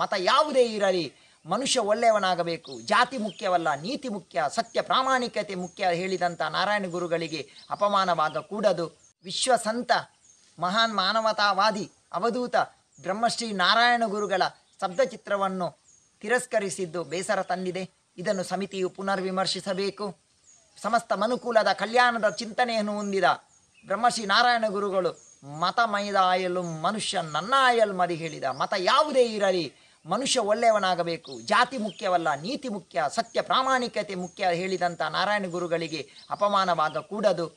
ಮತ ಯಾವುದೇ ಇರಲಿ ಮನುಷ್ಯ ಒಳ್ಳೆಯವನಾಗಬೇಕು ಜಾತಿ ಮುಖ್ಯವಲ್ಲ ನೀತಿ ಮುಖ್ಯ ಸತ್ಯ ಪ್ರಾಮಾಣಿಕತೆ ಮುಖ್ಯ ಹೇಳಿದಂಥ ನಾರಾಯಣ ಗುರುಗಳಿಗೆ ಅಪಮಾನವಾಗಕೂಡದು ವಿಶ್ವಸಂತ ಮಹಾನ್ ಮಾನವತಾವಾದಿ ಅವಧೂತ ಬ್ರಹ್ಮಶ್ರೀ ನಾರಾಯಣ ಗುರುಗಳ ಶಬ್ದಚಿತ್ರವನ್ನು ತಿರಸ್ಕರಿಸಿದ್ದು ಬೇಸರ ತಂದಿದೆ ಇದನ್ನು ಸಮಿತಿಯು ಪುನರ್ವಿಮರ್ಶಿಸಬೇಕು ಸಮಸ್ತ ಮನುಕುಲದ ಕಲ್ಯಾಣದ ಚಿಂತನೆಯನ್ನು ಹೊಂದಿದ ಬ್ರಹ್ಮಶ್ರೀ ನಾರಾಯಣ ಗುರುಗಳು ಮತ ಮೈದ ಆಯಲು ಮನುಷ್ಯ ನನ್ನ ಆಯಲ್ ಮರಿ ಹೇಳಿದ ಮತ ಯಾವುದೇ ಇರಲಿ ಮನುಷ್ಯ ಒಳ್ಳೆಯವನಾಗಬೇಕು ಜಾತಿ ಮುಖ್ಯವಲ್ಲ ನೀತಿ ಮುಖ್ಯ ಸತ್ಯ ಪ್ರಾಮಾಣಿಕತೆ ಮುಖ್ಯ ಹೇಳಿದಂಥ ನಾರಾಯಣ ಗುರುಗಳಿಗೆ ಅಪಮಾನವಾಗ ಕೂಡದು